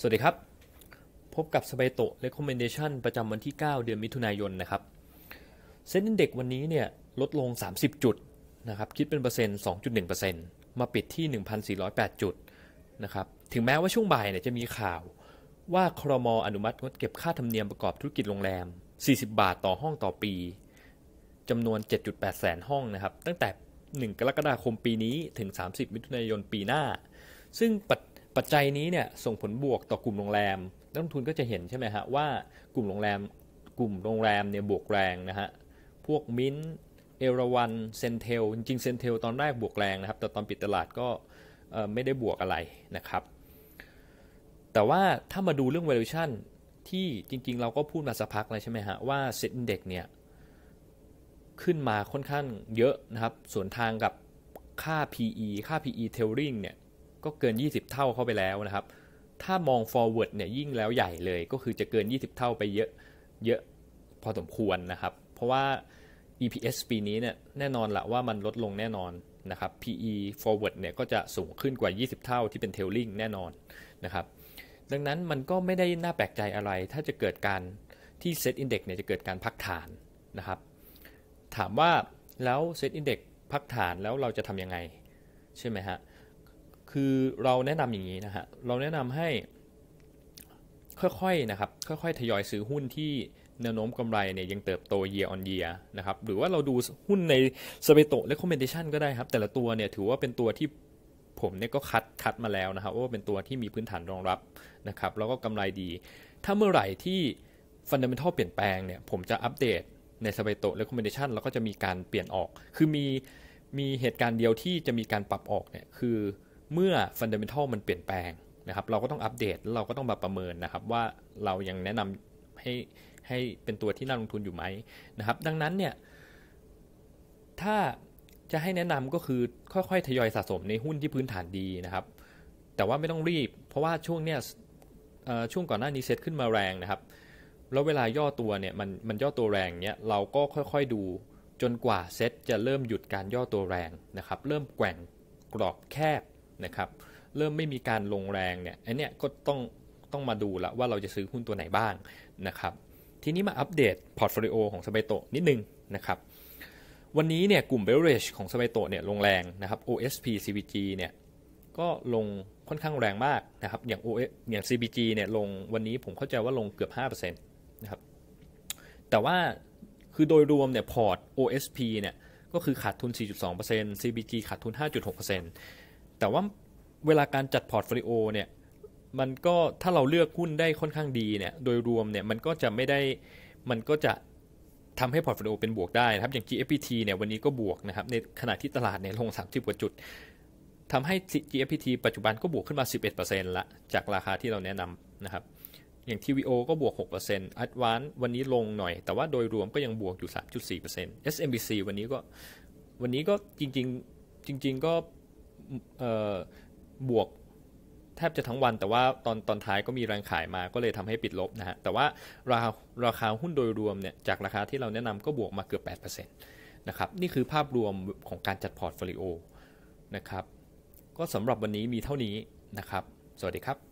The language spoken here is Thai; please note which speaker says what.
Speaker 1: สวัสดีครับ พบกับสบายโต Recommendation ประจำวันที่ 9 เดือนมิถุนายนนะครับเซ็นดิ้เด็กวันนี้เนี่ยลดลง 30 จุดนะครับคิดเป็นเปอร์เซ็นต์ 2.1%มาปิดที่ 1,408 จุดนะครับถึงแม้ว่าช่วงบ่ายเนี่ยจะมีข่าวว่าครมอนุมัติงดเก็บค่าธรรมเนียมประกอบธุรกิจโรงแรม 40 บาทต่อห้องต่อปีจำนวน 7.8 แสนห้องนะครับตั้งแต่ 1 กรกฎาคมปีนี้ถึง 30 มิถุนายนปีหน้าซึ่งปัจปัจจัยนี้เนี่ยส่งผลบวกต่อกลุ่มโรงแรม นักลงทุนก็จะเห็นใช่ไหมฮะว่ากลุ่มโรงแรม กลุ่มโรงแรมเนี่ยบวกแรงนะฮะ พวกมิ้นเอราวันเซนเทลจริงเซนเทลตอนแรกบวกแรงนะครับ แต่ตอนปิดตลาดก็ไม่ได้บวกอะไรนะครับ แต่ว่าถ้ามาดูเรื่อง valuation ที่จริงๆเราก็พูดมาสักพักแล้วใช่ไหมฮะว่าเซ็นเด็กเนี่ย ขึ้นมาค่อนข้างเยอะนะครับ ส่วนทางกับค่า PE ค่า PE tailoring เนี่ยก็เกิน 20 เท่าเข้าไปแล้วนะครับ ถ้ามอง forward เนี่ยยิ่งแล้วใหญ่เลย ก็คือจะเกิน 20 เท่าไปเยอะ เยอะพอสมควรนะครับ เพราะว่า EPS ปีนี้เนี่ยแน่นอนละว่ามันลดลงแน่นอนนะครับ PE forward เนี่ยก็จะสูงขึ้นกว่า 20 เท่าที่เป็น tailing แน่นอนนะครับ ดังนั้นมันก็ไม่ได้น่าแปลกใจอะไร ถ้าจะเกิดการที่ Set Index เนี่ยจะเกิดการพักฐานนะครับ ถามว่าแล้ว Set Index พักฐานแล้วเราจะทำยังไงใช่ไหมฮะคือเราแนะนำอย่างนี้นะฮะ เราแนะนำให้ค่อยๆนะครับ ค่อยๆ ทยอยซื้อหุ้นที่แนวโน้มกำไรเนี่ยยังเติบโต year on year นะครับ หรือว่าเราดูหุ้นในสเปโตเลคคอมเมนเดชันก็ได้ครับ แต่ละตัวเนี่ยถือว่าเป็นตัวที่ผมเนี่ยก็คัดคัดมาแล้วนะครับ ว่าเป็นตัวที่มีพื้นฐานรองรับนะครับ แล้วก็กำไรดี ถ้าเมื่อไหร่ที่ฟันเดเมนทัลเปลี่ยนแปลงเนี่ย ผมจะอัปเดตในสเปโตเรคคอมเมนเดชันแล้วก็จะมีการเปลี่ยนออก คือมีมีเหตุการณ์เดียวที่จะมีการปรับออกเนี่ย คือเมื่อฟันเดเมนทัลมันเปลี่ยนแปลงนะครับเราก็ต้องอัปเดตแล้วเราก็ต้องมาประเมินนะครับ ว่าเรายังแนะนำให้ให้เป็นตัวที่น่าลงทุนอยู่ไหมนะครับดังนั้นเนี่ย ถ้าจะให้แนะนำก็คือค่อยๆทยอยสะสมในหุ้นที่พื้นฐานดีนะครับ แต่ว่าไม่ต้องรีบ เพราะว่าช่วงเนี้ยช่วงก่อนหน้านี้เซตขึ้นมาแรงนะครับ แล้วเวลาย่อตัวเนี่ย มันมันย่อตัวแรงเนี่ยเราก็ค่อยๆดูจนกว่าเซตจะเริ่มหยุดการย่อตัวแรงนะครับ เริ่มแกว่งกรอบแคบนะครับ เริ่มไม่มีการลงแรงเนี่ยอันเนี้ยก็ต้องต้องมาดูละว่าเราจะซื้อหุ้นตัวไหนบ้างนะครับ ทีนี้มาอัปเดตพอร์ตโฟลิโอของสไบโตนิดนึงนะครับ วันนี้เนี่ยกลุ่มเบลเ r ชของสไบโตเนี่ยลงแรงนะครับ OSP CBG เนี่ยก็ลงค่อนข้างแรงมากนะครับ อย่าง o s อย่าง CBG เนี่ยลงวันนี้ผมเข้าใจว่าลงเกือบ5%นะครับ แต่ว่าคือโดยรวมเนี่ยพอร์ต OSP เนี่ยก็คือขาดทุน 4.2% CBG ขาดทุน 5.6%นแต่ว่าเวลาการจัดพอร์ตโฟลิโอเนี่ยมันก็ถ้าเราเลือกหุ้นได้ค่อนข้างดีเนี่ยโดยรวมเนี่ยมันก็จะไม่ได้มันก็จะทำให้พอร์ตโฟลิโอเป็นบวกได้นะครับอย่าง GFPT เนี่ยวันนี้ก็บวกนะครับในขณะที่ตลาดเนี่ยลง 30กว่าจุด ทำให้ GFPT ปัจจุบันก็บวกขึ้นมา 11%ละจากราคาที่เราแนะนำนะครับอย่าง TVO ก็บวก 6% Advance วันนี้ลงหน่อย แต่ว่าโดยรวมก็ยังบวกอยู่ 3.4% SMBC วันนี้ก็วันนี้ก็จริงๆจริง ๆก็บวกแทบจะทั้งวัน แต่ว่าตอนตอนท้ายก็มีแรงขายมาก็เลยทำให้ปิดลบนะฮะแต่ว่าราคาราคาหุ้นโดยรวมเนี่ย จากราคาที่เราแนะนำก็บวกมาเกือบ 8%นะครับ นี่คือภาพรวมของการจัดพอร์ตโฟลิโอนะครับก็สำหรับวันนี้มีเท่านี้นะครับ สวัสดีครับ